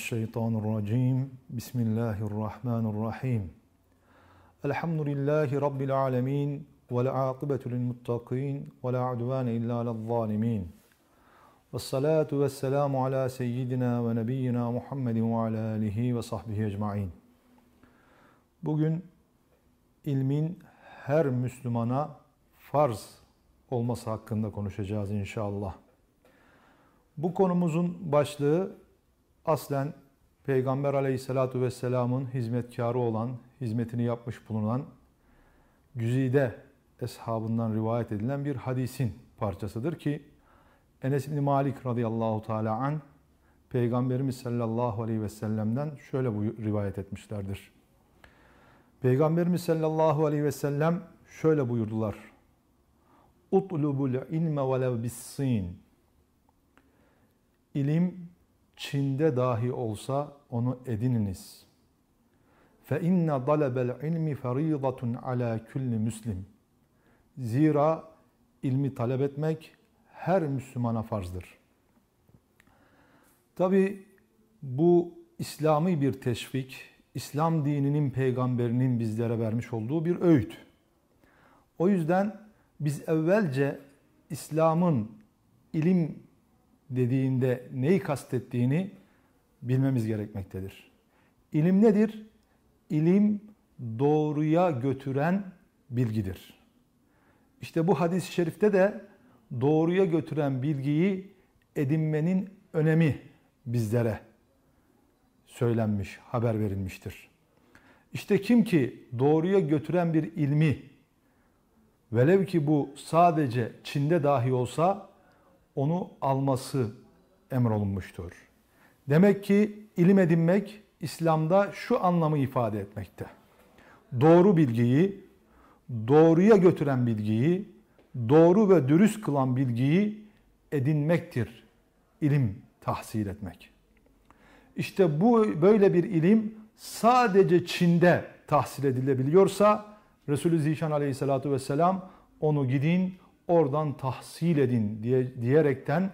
Mineşşeytanirracim. Bismillahirrahmanirrahim. Elhamdülillahi Rabbil alemin. Ve la akibetu lil muttakin. Ve la udvane illa alel zalimin. Ve salatu ve selamu ala seyyidina ve nebiyyina Muhammedin ve ala alihi ve sahbihi ecmain. Bugün ilmin her Müslümana farz olması hakkında konuşacağız inşallah. Bu konumuzun başlığı aslen Peygamber aleyhissalatu vesselamın hizmetkarı olan, hizmetini yapmış bulunan Güzide eshabından rivayet edilen bir hadisin parçasıdır ki Enes İbni Malik radıyallahu teala an Peygamberimiz sallallahu aleyhi ve sellem'den şöyle bu rivayet etmişlerdir. Peygamberimiz sallallahu aleyhi ve sellem şöyle buyurdular. Utlubul ilme velev bissin. İlim Çin'de dahi olsa onu edininiz. Fe inne talabel ilmi faridatun ala kulli muslim. Zira ilmi talep etmek her Müslümana farzdır. Tabi bu İslami bir teşvik, İslam dininin peygamberinin bizlere vermiş olduğu bir öğüt. O yüzden biz evvelce İslam'ın ilim dediğinde neyi kastettiğini bilmemiz gerekmektedir. İlim nedir? İlim doğruya götüren bilgidir. İşte bu hadis-i şerifte de doğruya götüren bilgiyi edinmenin önemi bizlere söylenmiş, haber verilmiştir. İşte kim ki doğruya götüren bir ilmi velev ki bu sadece Çin'de dahi olsa onu alması emrolunmuştur. Demek ki ilim edinmek İslam'da şu anlamı ifade etmekte. Doğru bilgiyi, doğruya götüren bilgiyi, doğru ve dürüst kılan bilgiyi edinmektir. İlim tahsil etmek. İşte bu böyle bir ilim sadece Çin'de tahsil edilebiliyorsa Resulü Zişan Aleyhisselatü Vesselam onu gidin oradan tahsil edin diye, diyerekten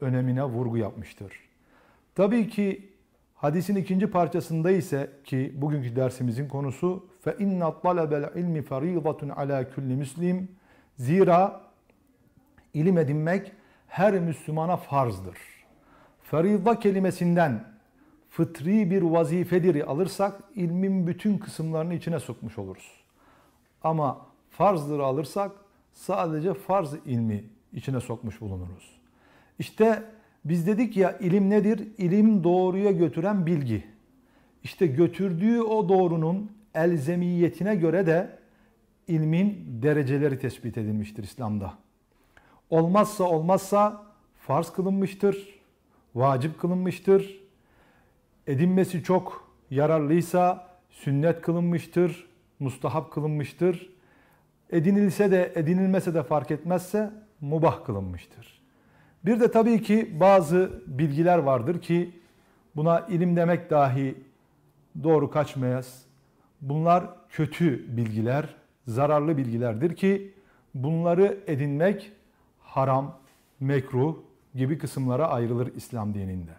önemine vurgu yapmıştır. Tabii ki hadisin ikinci parçasında ise ki bugünkü dersimizin konusu fe inna talabel ilmi faridatun ala kulli muslim zira ilim edinmek her Müslümana farzdır. Ferida kelimesinden fıtri bir vazifedir alırsak ilmin bütün kısımlarını içine sokmuş oluruz. Ama farzdır alırsak sadece farz ilmi içine sokmuş bulunuruz. İşte biz dedik ya ilim nedir? İlim doğruya götüren bilgi. İşte götürdüğü o doğrunun elzemiyetine göre de ilmin dereceleri tespit edilmiştir İslam'da. Olmazsa olmazsa farz kılınmıştır, vacip kılınmıştır. Edinmesi çok yararlıysa sünnet kılınmıştır, mustahap kılınmıştır edinilse de edinilmese de fark etmezse mubah kılınmıştır. Bir de tabii ki bazı bilgiler vardır ki buna ilim demek dahi doğru kaçmayız. Bunlar kötü bilgiler, zararlı bilgilerdir ki bunları edinmek haram, mekruh gibi kısımlara ayrılır İslam dininde.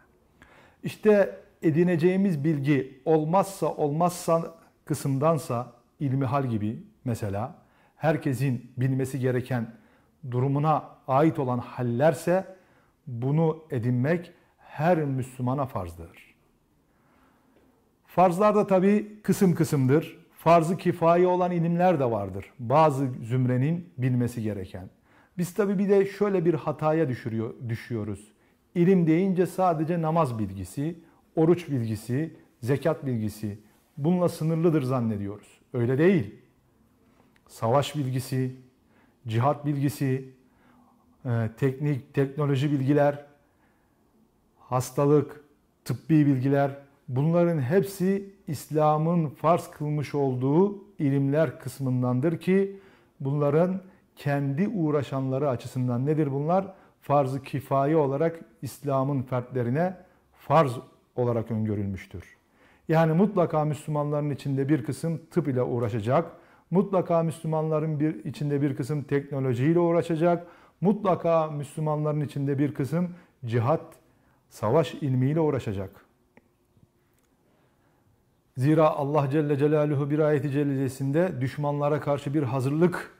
İşte edineceğimiz bilgi olmazsa olmazsa kısımdansa ilmihal gibi mesela herkesin bilmesi gereken durumuna ait olan hallerse bunu edinmek her Müslümana farzdır. Farzlar da tabi kısım kısımdır. Farzı kifayi olan ilimler de vardır. Bazı zümrenin bilmesi gereken. Biz tabi bir de şöyle bir hataya düşürüyor, düşüyoruz. İlim deyince sadece namaz bilgisi, oruç bilgisi, zekat bilgisi bununla sınırlıdır zannediyoruz. Öyle değil savaş bilgisi, cihat bilgisi, e, teknik, teknoloji bilgiler, hastalık, tıbbi bilgiler bunların hepsi İslam'ın farz kılmış olduğu ilimler kısmındandır ki bunların kendi uğraşanları açısından nedir bunlar? Farz-ı kifayi olarak İslam'ın fertlerine farz olarak öngörülmüştür. Yani mutlaka Müslümanların içinde bir kısım tıp ile uğraşacak, Mutlaka Müslümanların bir içinde bir kısım teknolojiyle uğraşacak. Mutlaka Müslümanların içinde bir kısım cihat, savaş ilmiyle uğraşacak. Zira Allah Celle Celaluhu bir ayeti celilesinde düşmanlara karşı bir hazırlık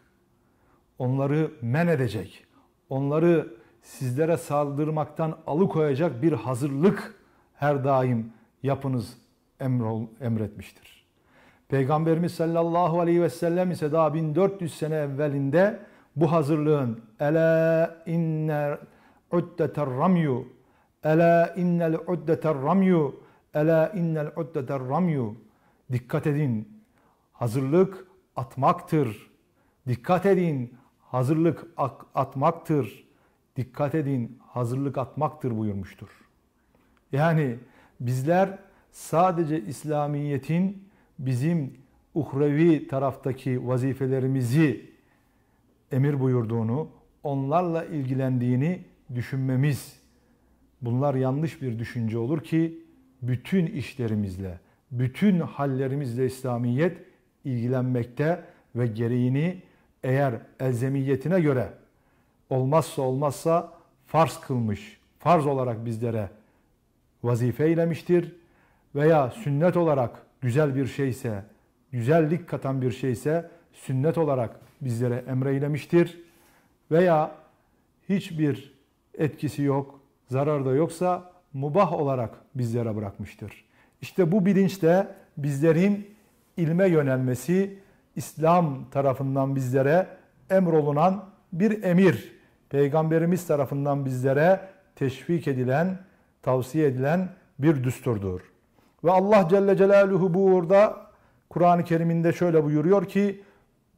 onları men edecek. Onları sizlere saldırmaktan alıkoyacak bir hazırlık her daim yapınız emretmiştir. Peygamberimiz sallallahu aleyhi ve sellem ise daha 1400 sene evvelinde bu hazırlığın ele inne uddeter ramyu ele innel uddeter ramyu ele innel uddeter ramyu dikkat edin hazırlık atmaktır dikkat edin hazırlık atmaktır dikkat edin hazırlık atmaktır buyurmuştur. Yani bizler sadece İslamiyet'in bizim uhrevi taraftaki vazifelerimizi emir buyurduğunu, onlarla ilgilendiğini düşünmemiz. Bunlar yanlış bir düşünce olur ki bütün işlerimizle, bütün hallerimizle İslamiyet ilgilenmekte ve gereğini eğer elzemiyetine göre olmazsa olmazsa farz kılmış, farz olarak bizlere vazife eylemiştir veya sünnet olarak güzel bir şeyse, güzellik katan bir şeyse sünnet olarak bizlere emreylemiştir. Veya hiçbir etkisi yok, zararda yoksa mubah olarak bizlere bırakmıştır. İşte bu bilinçte bizlerin ilme yönelmesi İslam tarafından bizlere emrolunan bir emir. Peygamberimiz tarafından bizlere teşvik edilen, tavsiye edilen bir düsturdur. Ve Allah Celle Celaluhu burada Kur'an-ı Kerim'inde şöyle buyuruyor ki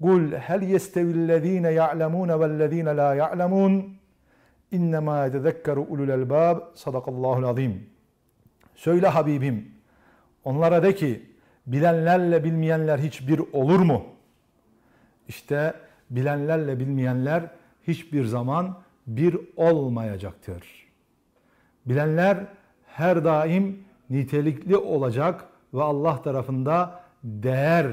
Kul hel yestevillezine ya'lemune vellezine la ya'lemun İnnemâ yetezekkeru ulul elbâb sadakallahul azim. Söyle Habibim, onlara de ki, bilenlerle bilmeyenler hiçbir olur mu? İşte bilenlerle bilmeyenler hiçbir zaman bir olmayacaktır. Bilenler her daim nitelikli olacak ve Allah tarafında değer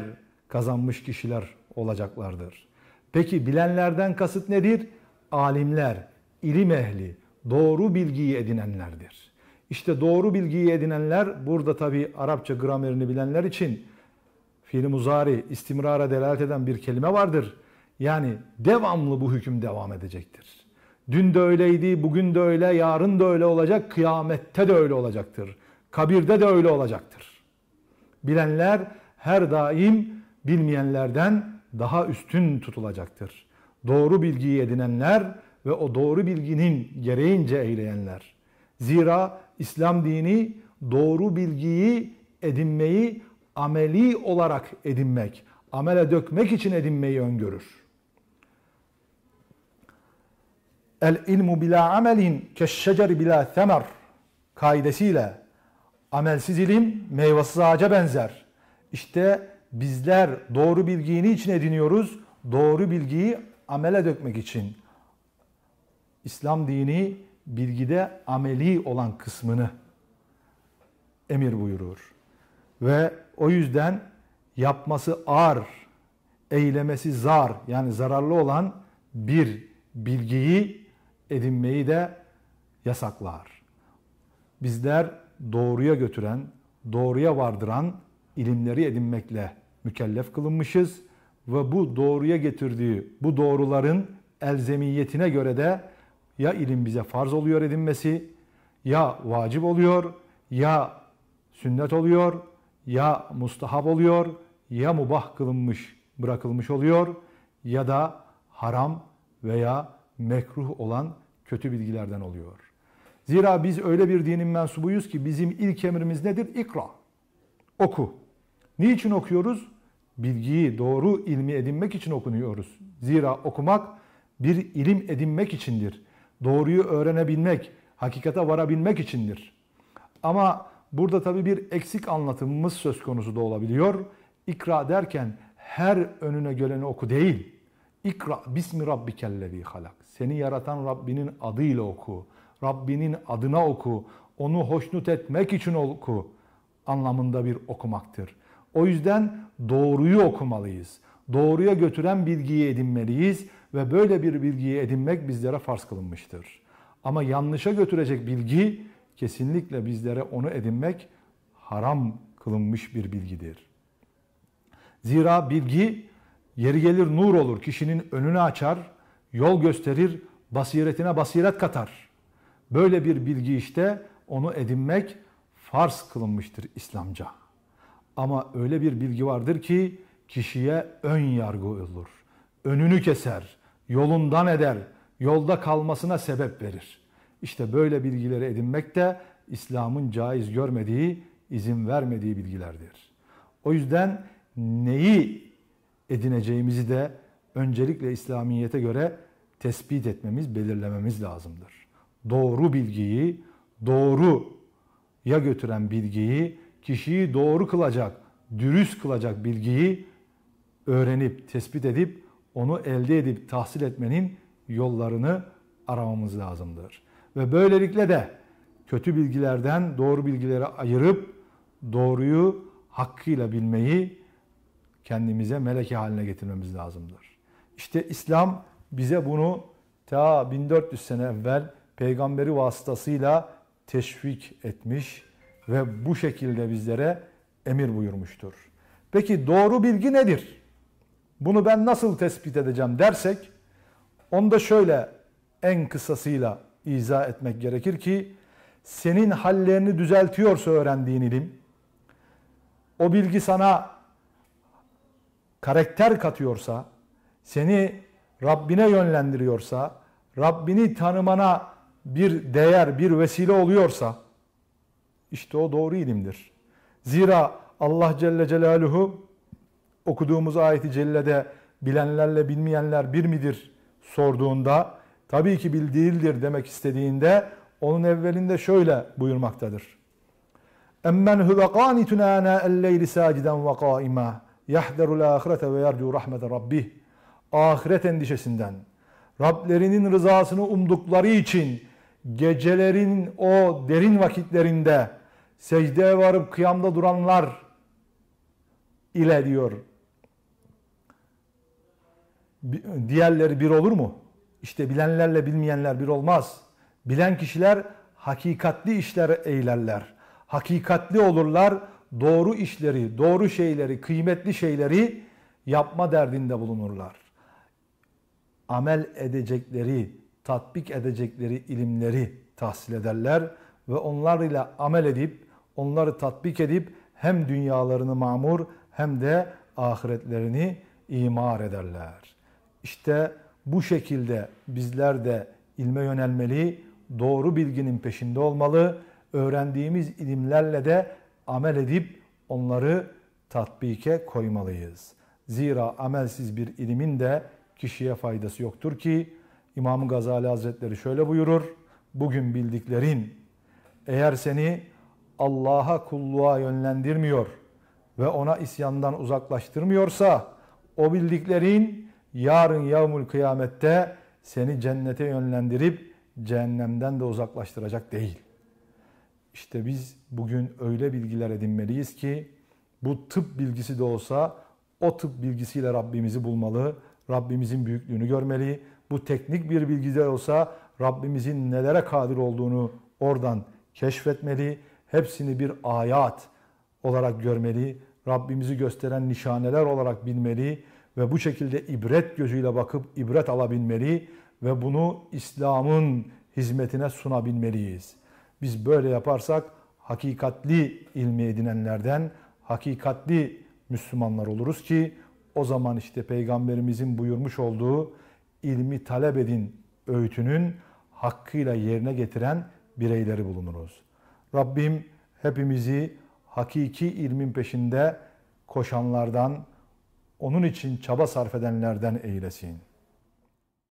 kazanmış kişiler olacaklardır. Peki bilenlerden kasıt nedir? Alimler, ilim ehli, doğru bilgiyi edinenlerdir. İşte doğru bilgiyi edinenler burada tabi Arapça gramerini bilenler için fiil muzari, istimrara delalet eden bir kelime vardır. Yani devamlı bu hüküm devam edecektir. Dün de öyleydi, bugün de öyle, yarın da öyle olacak, kıyamette de öyle olacaktır. Kabirde de öyle olacaktır. Bilenler her daim bilmeyenlerden daha üstün tutulacaktır. Doğru bilgiyi edinenler ve o doğru bilginin gereğince eyleyenler. Zira İslam dini doğru bilgiyi edinmeyi ameli olarak edinmek, amele dökmek için edinmeyi öngörür. El ilmu bila amelin keşşecer bila semer kaidesiyle Amelsiz ilim meyvasız ağaca benzer. İşte bizler doğru bilgiyi için ediniyoruz? Doğru bilgiyi amele dökmek için. İslam dini bilgide ameli olan kısmını emir buyurur. Ve o yüzden yapması ağır, eylemesi zar yani zararlı olan bir bilgiyi edinmeyi de yasaklar. Bizler doğruya götüren, doğruya vardıran ilimleri edinmekle mükellef kılınmışız ve bu doğruya getirdiği bu doğruların elzemiyetine göre de ya ilim bize farz oluyor edinmesi, ya vacip oluyor, ya sünnet oluyor, ya mustahap oluyor, ya mubah kılınmış, bırakılmış oluyor ya da haram veya mekruh olan kötü bilgilerden oluyor. Zira biz öyle bir dinin mensubuyuz ki bizim ilk emrimiz nedir? İkra. Oku. Niçin okuyoruz? Bilgiyi doğru ilmi edinmek için okunuyoruz. Zira okumak bir ilim edinmek içindir. Doğruyu öğrenebilmek, hakikate varabilmek içindir. Ama burada tabii bir eksik anlatımımız söz konusu da olabiliyor. İkra derken her önüne geleni oku değil. İkra bismi rabbikellezi halak. Seni yaratan Rabbinin adıyla oku. Rabbinin adına oku, onu hoşnut etmek için oku anlamında bir okumaktır. O yüzden doğruyu okumalıyız. Doğruya götüren bilgiyi edinmeliyiz ve böyle bir bilgiyi edinmek bizlere farz kılınmıştır. Ama yanlışa götürecek bilgi kesinlikle bizlere onu edinmek haram kılınmış bir bilgidir. Zira bilgi yeri gelir nur olur, kişinin önünü açar, yol gösterir, basiretine basiret katar.'' Böyle bir bilgi işte onu edinmek farz kılınmıştır İslamca. Ama öyle bir bilgi vardır ki kişiye ön yargı olur. Önünü keser, yolundan eder, yolda kalmasına sebep verir. İşte böyle bilgileri edinmek de İslam'ın caiz görmediği, izin vermediği bilgilerdir. O yüzden neyi edineceğimizi de öncelikle İslamiyete göre tespit etmemiz, belirlememiz lazımdır doğru bilgiyi, doğru ya götüren bilgiyi, kişiyi doğru kılacak, dürüst kılacak bilgiyi öğrenip, tespit edip, onu elde edip tahsil etmenin yollarını aramamız lazımdır. Ve böylelikle de kötü bilgilerden doğru bilgileri ayırıp doğruyu hakkıyla bilmeyi kendimize meleke haline getirmemiz lazımdır. İşte İslam bize bunu ta 1400 sene evvel peygamberi vasıtasıyla teşvik etmiş ve bu şekilde bizlere emir buyurmuştur. Peki doğru bilgi nedir? Bunu ben nasıl tespit edeceğim dersek onu da şöyle en kısasıyla izah etmek gerekir ki senin hallerini düzeltiyorsa öğrendiğin ilim o bilgi sana karakter katıyorsa seni Rabbine yönlendiriyorsa Rabbini tanımana bir değer, bir vesile oluyorsa işte o doğru ilimdir. Zira Allah Celle Celaluhu okuduğumuz ayeti cellede bilenlerle bilmeyenler bir midir sorduğunda tabii ki bil değildir demek istediğinde onun evvelinde şöyle buyurmaktadır. Emmen huve qanitun ana el-leyli saciden ve qaima yahdaru ahirete ve yercu rahmete rabbih. Ahiret endişesinden Rablerinin rızasını umdukları için gecelerin o derin vakitlerinde secdeye varıp kıyamda duranlar ile diyor. Diğerleri bir olur mu? İşte bilenlerle bilmeyenler bir olmaz. Bilen kişiler hakikatli işler eylerler. Hakikatli olurlar, doğru işleri, doğru şeyleri, kıymetli şeyleri yapma derdinde bulunurlar. Amel edecekleri tatbik edecekleri ilimleri tahsil ederler ve onlar ile amel edip, onları tatbik edip hem dünyalarını mamur hem de ahiretlerini imar ederler. İşte bu şekilde bizler de ilme yönelmeli, doğru bilginin peşinde olmalı, öğrendiğimiz ilimlerle de amel edip onları tatbike koymalıyız. Zira amelsiz bir ilimin de kişiye faydası yoktur ki İmam Gazali Hazretleri şöyle buyurur. Bugün bildiklerin eğer seni Allah'a kulluğa yönlendirmiyor ve ona isyandan uzaklaştırmıyorsa o bildiklerin yarın yavmul kıyamette seni cennete yönlendirip cehennemden de uzaklaştıracak değil. İşte biz bugün öyle bilgiler edinmeliyiz ki bu tıp bilgisi de olsa o tıp bilgisiyle Rabbimizi bulmalı, Rabbimizin büyüklüğünü görmeli, bu teknik bir bilgi olsa Rabbimizin nelere kadir olduğunu oradan keşfetmeli. Hepsini bir ayat olarak görmeli. Rabbimizi gösteren nişaneler olarak bilmeli ve bu şekilde ibret gözüyle bakıp ibret alabilmeli ve bunu İslam'ın hizmetine sunabilmeliyiz. Biz böyle yaparsak hakikatli ilmi edinenlerden, hakikatli Müslümanlar oluruz ki o zaman işte peygamberimizin buyurmuş olduğu ilmi talep edin öğütünün hakkıyla yerine getiren bireyleri bulunuruz. Rabbim hepimizi hakiki ilmin peşinde koşanlardan, onun için çaba sarf edenlerden eylesin.